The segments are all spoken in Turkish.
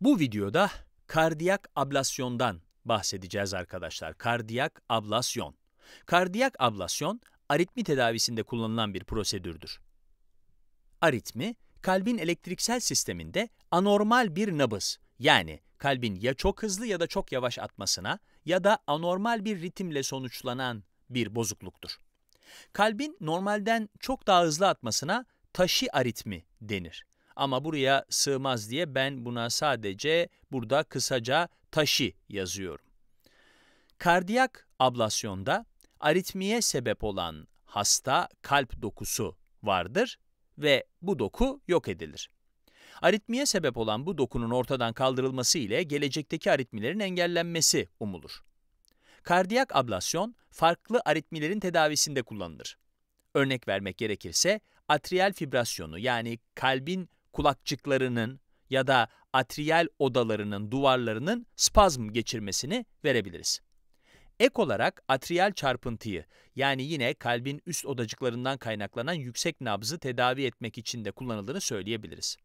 Bu videoda kardiyak ablasyondan bahsedeceğiz arkadaşlar. Kardiyak ablasyon. Kardiyak ablasyon aritmi tedavisinde kullanılan bir prosedürdür. Aritmi, kalbin elektriksel sisteminde anormal bir nabız, yani kalbin ya çok hızlı ya da çok yavaş atmasına ya da anormal bir ritimle sonuçlanan bir bozukluktur. Kalbin normalden çok daha hızlı atmasına taşı aritmi denir ama buraya sığmaz diye ben buna sadece burada kısaca taşı yazıyorum. Kardiyak ablasyonda aritmiye sebep olan hasta kalp dokusu vardır ve bu doku yok edilir. Aritmiye sebep olan bu dokunun ortadan kaldırılması ile gelecekteki aritmilerin engellenmesi umulur. Kardiyak ablasyon farklı aritmilerin tedavisinde kullanılır. Örnek vermek gerekirse atriyal fibrasyonu yani kalbin kulakçıklarının ya da atriyel odalarının duvarlarının spazm geçirmesini verebiliriz. Ek olarak atriyel çarpıntıyı yani yine kalbin üst odacıklarından kaynaklanan yüksek nabzı tedavi etmek için de kullanıldığını söyleyebiliriz.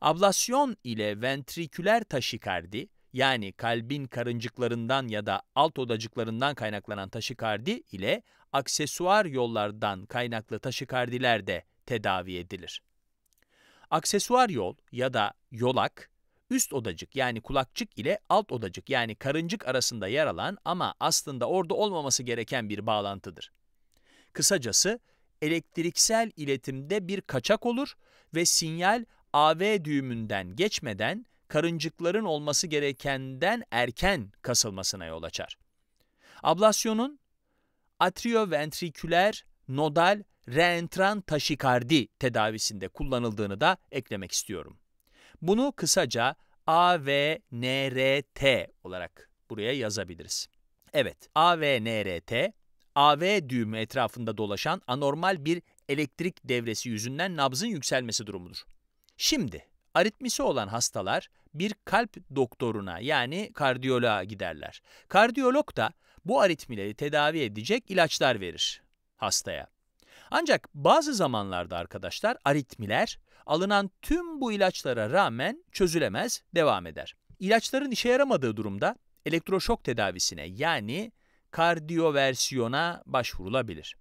Ablasyon ile ventriküler taşikardi yani kalbin karıncıklarından ya da alt odacıklarından kaynaklanan taşikardi ile aksesuar yollardan kaynaklı taşikardiler de tedavi edilir. Aksesuar yol ya da yolak, üst odacık yani kulakçık ile alt odacık yani karıncık arasında yer alan ama aslında orada olmaması gereken bir bağlantıdır. Kısacası, elektriksel iletimde bir kaçak olur ve sinyal AV düğümünden geçmeden karıncıkların olması gerekenden erken kasılmasına yol açar. Ablasyonun atrioventriküler nodal reentran taşikardi tedavisinde kullanıldığını da eklemek istiyorum. Bunu kısaca AVNRT olarak buraya yazabiliriz. Evet, AVNRT, AV düğümü etrafında dolaşan anormal bir elektrik devresi yüzünden nabzın yükselmesi durumudur. Şimdi, aritmisi olan hastalar bir kalp doktoruna yani kardiyoloğa giderler. Kardiyolog da bu aritmileri tedavi edecek ilaçlar verir hastaya. Ancak bazı zamanlarda arkadaşlar aritmiler alınan tüm bu ilaçlara rağmen çözülemez, devam eder. İlaçların işe yaramadığı durumda elektroşok tedavisine yani kardiyoversiyona başvurulabilir.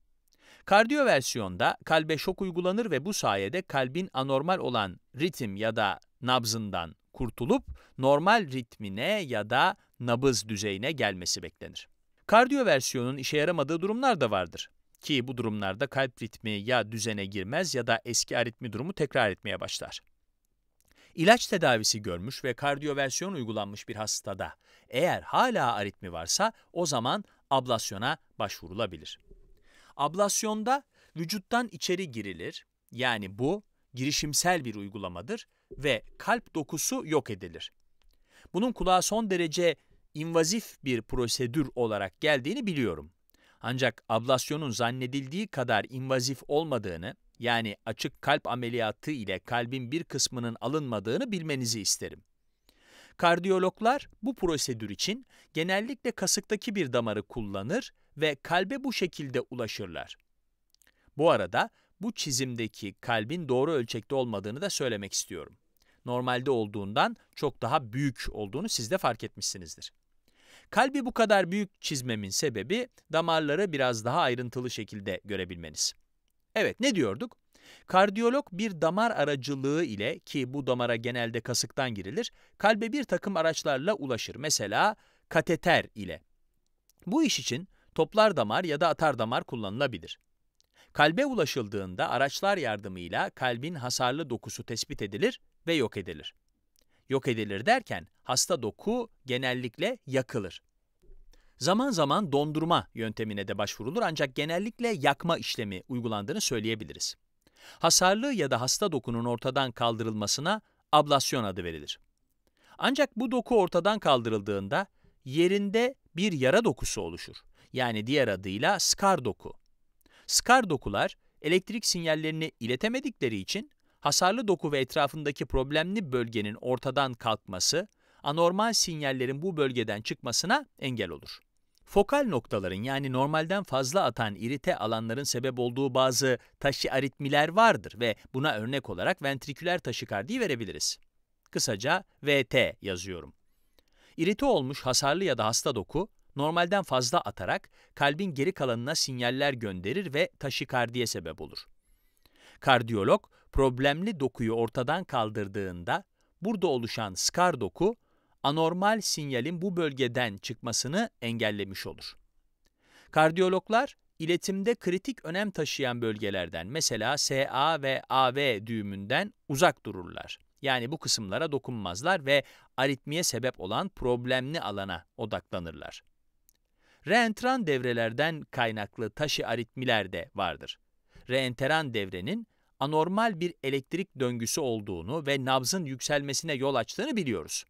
Kardiyoversiyonda kalbe şok uygulanır ve bu sayede kalbin anormal olan ritim ya da nabzından kurtulup normal ritmine ya da nabız düzeyine gelmesi beklenir. Kardiyoversiyonun işe yaramadığı durumlar da vardır. Ki bu durumlarda kalp ritmi ya düzene girmez ya da eski aritmi durumu tekrar etmeye başlar. İlaç tedavisi görmüş ve kardiyoversiyon uygulanmış bir hastada eğer hala aritmi varsa o zaman ablasyona başvurulabilir. Ablasyonda vücuttan içeri girilir yani bu girişimsel bir uygulamadır ve kalp dokusu yok edilir. Bunun kulağa son derece invazif bir prosedür olarak geldiğini biliyorum. Ancak ablasyonun zannedildiği kadar invazif olmadığını, yani açık kalp ameliyatı ile kalbin bir kısmının alınmadığını bilmenizi isterim. Kardiyologlar bu prosedür için genellikle kasıktaki bir damarı kullanır ve kalbe bu şekilde ulaşırlar. Bu arada bu çizimdeki kalbin doğru ölçekte olmadığını da söylemek istiyorum. Normalde olduğundan çok daha büyük olduğunu siz de fark etmişsinizdir. Kalbi bu kadar büyük çizmemin sebebi damarları biraz daha ayrıntılı şekilde görebilmeniz. Evet ne diyorduk? Kardiyolog bir damar aracılığı ile ki bu damara genelde kasıktan girilir, kalbe bir takım araçlarla ulaşır. Mesela kateter ile. Bu iş için toplar damar ya da atar damar kullanılabilir. Kalbe ulaşıldığında araçlar yardımıyla kalbin hasarlı dokusu tespit edilir ve yok edilir yok edilir derken hasta doku genellikle yakılır. Zaman zaman dondurma yöntemine de başvurulur ancak genellikle yakma işlemi uygulandığını söyleyebiliriz. Hasarlı ya da hasta dokunun ortadan kaldırılmasına ablasyon adı verilir. Ancak bu doku ortadan kaldırıldığında yerinde bir yara dokusu oluşur. Yani diğer adıyla skar doku. Skar dokular elektrik sinyallerini iletemedikleri için hasarlı doku ve etrafındaki problemli bölgenin ortadan kalkması, anormal sinyallerin bu bölgeden çıkmasına engel olur. Fokal noktaların yani normalden fazla atan irite alanların sebep olduğu bazı taşı aritmiler vardır ve buna örnek olarak ventriküler taşikardiyi verebiliriz. Kısaca VT yazıyorum. İrite olmuş hasarlı ya da hasta doku, normalden fazla atarak kalbin geri kalanına sinyaller gönderir ve taşikardiye sebep olur. Kardiyolog problemli dokuyu ortadan kaldırdığında burada oluşan skar doku anormal sinyalin bu bölgeden çıkmasını engellemiş olur. Kardiyologlar iletimde kritik önem taşıyan bölgelerden mesela SA ve AV düğümünden uzak dururlar. Yani bu kısımlara dokunmazlar ve aritmiye sebep olan problemli alana odaklanırlar. Reentran devrelerden kaynaklı taşı aritmiler de vardır. Reenteran devrenin anormal bir elektrik döngüsü olduğunu ve nabzın yükselmesine yol açtığını biliyoruz.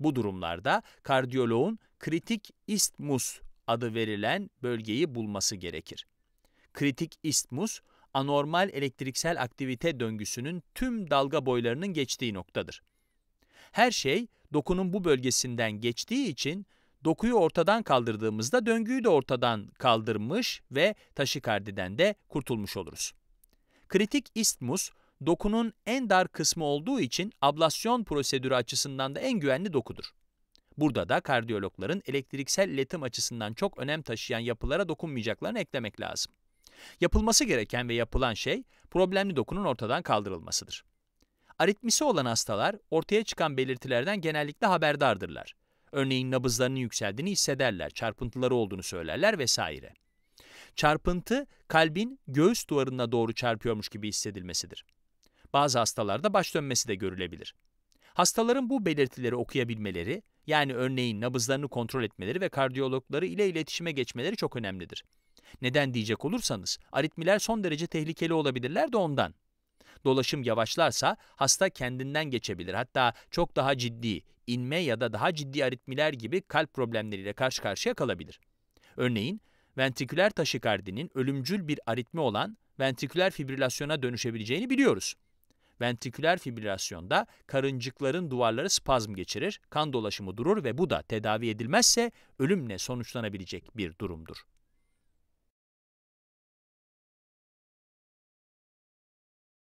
Bu durumlarda kardiyoloğun kritik istmus adı verilen bölgeyi bulması gerekir. Kritik istmus, anormal elektriksel aktivite döngüsünün tüm dalga boylarının geçtiği noktadır. Her şey dokunun bu bölgesinden geçtiği için dokuyu ortadan kaldırdığımızda döngüyü de ortadan kaldırmış ve taşikardiden de kurtulmuş oluruz. Kritik isthmus, dokunun en dar kısmı olduğu için ablasyon prosedürü açısından da en güvenli dokudur. Burada da kardiyologların elektriksel iletim açısından çok önem taşıyan yapılara dokunmayacaklarını eklemek lazım. Yapılması gereken ve yapılan şey, problemli dokunun ortadan kaldırılmasıdır. Aritmisi olan hastalar, ortaya çıkan belirtilerden genellikle haberdardırlar. Örneğin nabızlarının yükseldiğini hissederler, çarpıntıları olduğunu söylerler vesaire. Çarpıntı kalbin göğüs duvarına doğru çarpıyormuş gibi hissedilmesidir. Bazı hastalarda baş dönmesi de görülebilir. Hastaların bu belirtileri okuyabilmeleri, yani örneğin nabızlarını kontrol etmeleri ve kardiyologları ile iletişime geçmeleri çok önemlidir. Neden diyecek olursanız, aritmiler son derece tehlikeli olabilirler de ondan. Dolaşım yavaşlarsa hasta kendinden geçebilir. Hatta çok daha ciddi, inme ya da daha ciddi aritmiler gibi kalp problemleriyle karşı karşıya kalabilir. Örneğin ventriküler taşikardinin ölümcül bir aritmi olan ventriküler fibrilasyona dönüşebileceğini biliyoruz. Ventriküler fibrilasyonda karıncıkların duvarları spazm geçirir, kan dolaşımı durur ve bu da tedavi edilmezse ölümle sonuçlanabilecek bir durumdur.